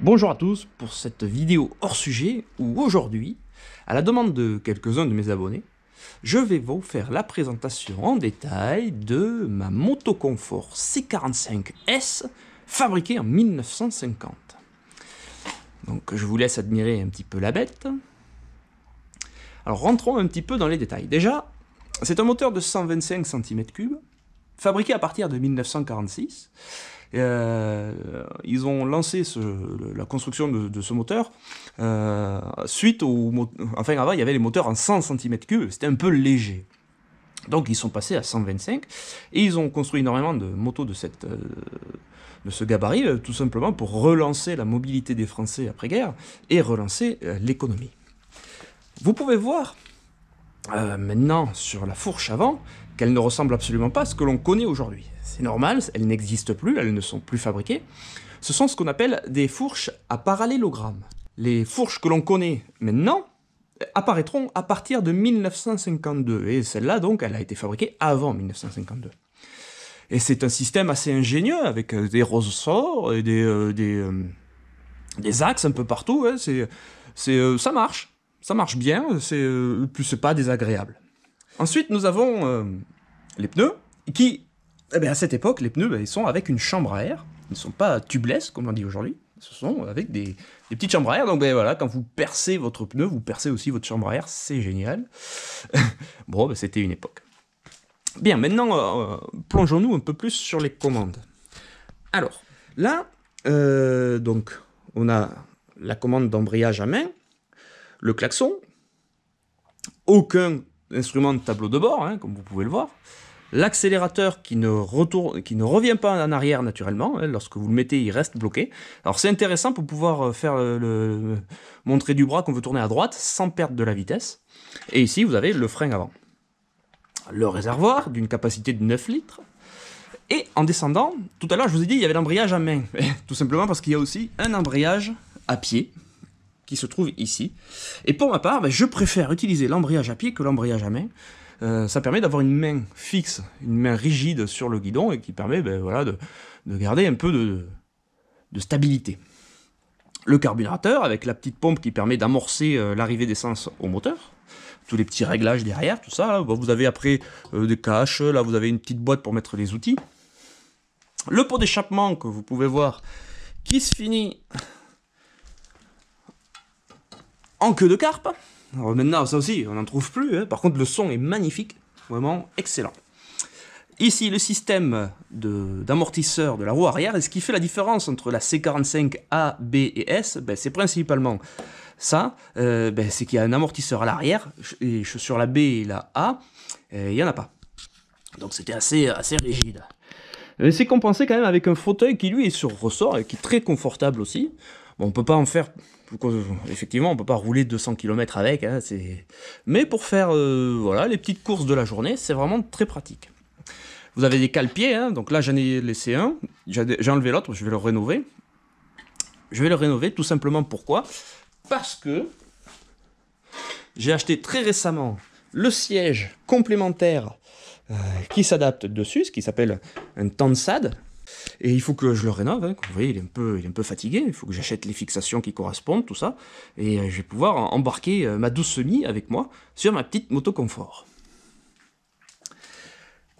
Bonjour à tous pour cette vidéo hors sujet où aujourd'hui, à la demande de quelques-uns de mes abonnés, je vais vous faire la présentation en détail de ma moto confort C45S fabriquée en 1950. Donc je vous laisse admirer un petit peu la bête. Alors rentrons un petit peu dans les détails. Déjà, c'est un moteur de 125 cm3 fabriqué à partir de 1946 euh, ils ont lancé la construction de, ce moteur euh, suite au... Enfin, avant, il y avait les moteurs en 100 cm3, c'était un peu léger. Donc ils sont passés à 125 et ils ont construit énormément de motos de, cette, euh, de ce gabarit, tout simplement pour relancer la mobilité des Français après-guerre et relancer l'économie. Vous pouvez voir maintenant sur la fourche avant qu'elle ne ressemble absolument pas à ce que l'on connaît aujourd'hui c'est normal, elles n'existent plus, elles ne sont plus fabriquées, ce sont ce qu'on appelle des fourches à parallélogramme. Les fourches que l'on connaît maintenant apparaîtront à partir de 1952, et celle-là donc, elle a été fabriquée avant 1952. Et c'est un système assez ingénieux, avec euh, des ressorts et des, euh, euh, des, axes un peu partout, hein. c'est, ça marche, ça marche bien, c'est, plus c'est pas désagréable. Ensuite, nous avons les pneus, qui eh bien, à cette époque, les pneus, bah, ils sont avec une chambre à air. Ils ne sont pas tubeless, comme on dit aujourd'hui. Ce sont avec des, petites chambres à air. Donc, ben voilà, quand vous percez votre pneu, vous percez aussi votre chambre à air. C'est génial. bon, ben, c'était une époque. Bien, maintenant, euh, plongeons-nous un peu plus sur les commandes. Alors, là, euh, donc, on a la commande d'embrayage à main, le klaxon, aucun instrument de tableau de bord, hein, comme vous pouvez le voir l'accélérateur qui, ne qui ne revient pas en arrière naturellement. Hein, lorsque vous le mettez, il reste bloqué. Alors c'est intéressant pour pouvoir euh, faire euh, le, montrer du bras qu'on veut tourner à droite sans perdre de la vitesse. Et ici, vous avez le frein avant. Le réservoir d'une capacité de 9 litres. Et en descendant, tout à l'heure, je vous ai dit, il y avait l'embrayage à main. tout simplement parce qu'il y a aussi un embrayage à pied qui se trouve ici. Et pour ma part, ben, je préfère utiliser l'embrayage à pied que l'embrayage à main, euh, ça permet d'avoir une main fixe, une main rigide sur le guidon et qui permet ben, voilà, de, garder un peu de, stabilité. Le carburateur, avec la petite pompe qui permet d'amorcer euh, l'arrivée d'essence au moteur, tous les petits réglages derrière, tout ça, hein. vous avez après euh, des caches, là vous avez une petite boîte pour mettre les outils. Le pot d'échappement que vous pouvez voir qui se finit en queue de carpe maintenant, ça aussi, on n'en trouve plus. Hein. Par contre, le son est magnifique, vraiment excellent. Ici, le système d'amortisseur de, la roue arrière, et ce qui fait la différence entre la C45 A, B et S, ben, c'est principalement ça, euh, ben, c'est qu'il y a un amortisseur à l'arrière, et sur la B et la A, euh, il n'y en a pas. Donc c'était assez, assez rigide. Euh, c'est compensé quand même avec un fauteuil qui lui est sur ressort et qui est très confortable aussi on peut pas en faire, effectivement, on peut pas rouler 200 km avec, hein, mais pour faire euh, voilà, les petites courses de la journée, c'est vraiment très pratique. Vous avez des calepiers, hein, donc là j'en ai laissé un, j'ai enlevé l'autre, je vais le rénover. Je vais le rénover tout simplement pourquoi Parce que j'ai acheté très récemment le siège complémentaire euh, qui s'adapte dessus, ce qui s'appelle un Tansad et il faut que je le rénove, hein, vous voyez, il est, un peu, un peu fatigué, il faut que j'achète les fixations qui correspondent, tout ça, et euh, je vais pouvoir embarquer euh, ma douce semi avec moi sur ma petite moto confort.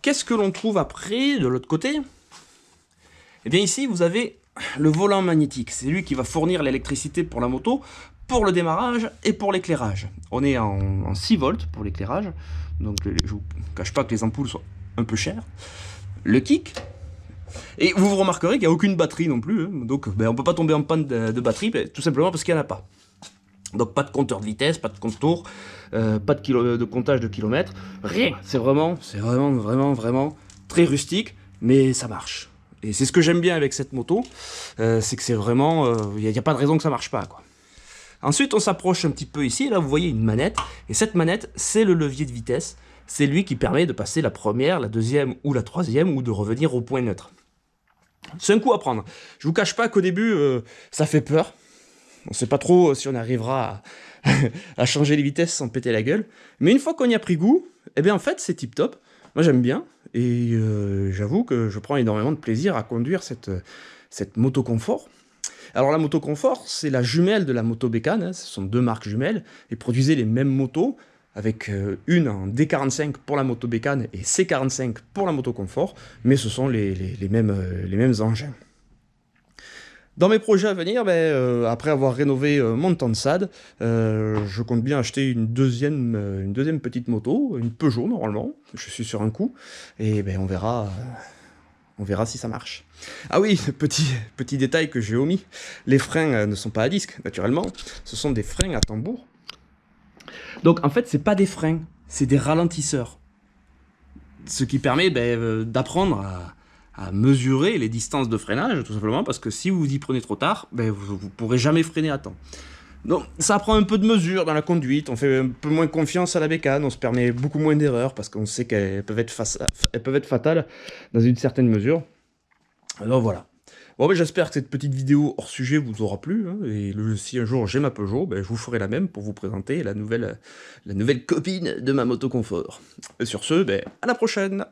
Qu'est-ce que l'on trouve après de l'autre côté Eh bien ici, vous avez le volant magnétique, c'est lui qui va fournir l'électricité pour la moto, pour le démarrage et pour l'éclairage. On est en, en 6 volts pour l'éclairage, donc je ne vous cache pas que les ampoules sont un peu chères. Le kick, et vous remarquerez qu'il n'y a aucune batterie non plus, hein. donc ben, on ne peut pas tomber en panne de, batterie, ben, tout simplement parce qu'il n'y en a pas. Donc pas de compteur de vitesse, pas de contour, euh, pas de, de, comptage de kilomètres, rien. C'est vraiment, c'est vraiment, vraiment, vraiment très rustique, mais ça marche. Et c'est ce que j'aime bien avec cette moto, euh, c'est que c'est vraiment, il euh, n'y a, pas de raison que ça marche pas, quoi. Ensuite, on s'approche un petit peu ici, là vous voyez une manette, et cette manette, c'est le levier de vitesse, c'est lui qui permet de passer la première, la deuxième ou la troisième, ou de revenir au point neutre. C'est un coup à prendre. Je vous cache pas qu'au début, euh, ça fait peur. On sait pas trop si on arrivera à, changer les vitesses sans péter la gueule. Mais une fois qu'on y a pris goût, eh bien en fait, c'est tip top. Moi, j'aime bien. Et euh, j'avoue que je prends énormément de plaisir à conduire cette, cette moto confort. Alors la moto confort, c'est la jumelle de la moto bécane, hein. ce sont deux marques jumelles, et produisaient les mêmes motos, avec euh, une en D45 pour la moto bécane et C45 pour la moto confort, mais ce sont les, euh, mêmes, engins. Dans mes projets à venir, ben, euh, après avoir rénové mon mon de je compte bien acheter une deuxième, petite moto, une Peugeot normalement, je suis sur un coup, et ben, on verra on verra si ça marche. Ah oui, petit, petit détail que j'ai omis, les freins ne sont pas à disque, naturellement, ce sont des freins à tambour donc en fait, ce n'est pas des freins, c'est des ralentisseurs. Ce qui permet ben, euh, d'apprendre à, mesurer les distances de freinage, tout simplement, parce que si vous y prenez trop tard, ben, vous ne pourrez jamais freiner à temps. Donc ça apprend un peu de mesure dans la conduite, on fait un peu moins confiance à la bécane, on se permet beaucoup moins d'erreurs, parce qu'on sait qu'elles peuvent être fatales dans une certaine mesure. Alors voilà. Bon, ben, j'espère que cette petite vidéo hors sujet vous aura plu. Hein, et si un jour j'ai ma Peugeot, ben, je vous ferai la même pour vous présenter la nouvelle, la nouvelle copine de ma moto confort. Et sur ce, ben, à la prochaine